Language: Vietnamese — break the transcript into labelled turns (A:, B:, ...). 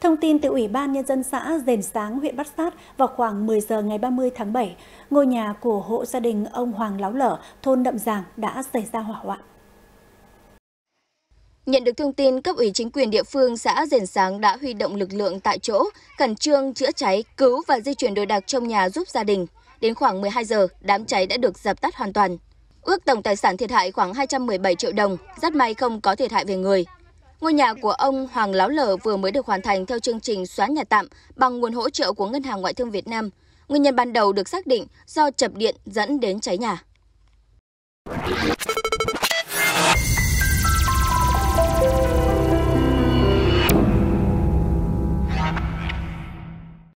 A: Thông tin từ Ủy ban Nhân dân xã Dền Sáng, huyện Bát Sát vào khoảng 10 giờ ngày 30 tháng 7, ngôi nhà của hộ gia đình ông Hoàng Láo Lở, thôn Đậm Giàng đã xảy ra hỏa hoạn.
B: Nhận được thông tin, cấp ủy chính quyền địa phương xã Dền Sáng đã huy động lực lượng tại chỗ, khẩn trương chữa cháy, cứu và di chuyển đồ đạc trong nhà giúp gia đình. Đến khoảng 12 giờ, đám cháy đã được dập tắt hoàn toàn. Ước tổng tài sản thiệt hại khoảng 217 triệu đồng, rất may không có thiệt hại về người. Ngôi nhà của ông Hoàng Láo Lở vừa mới được hoàn thành theo chương trình xóa nhà tạm bằng nguồn hỗ trợ của Ngân hàng Ngoại thương Việt Nam. Nguyên nhân ban đầu được xác định do chập điện dẫn đến cháy nhà.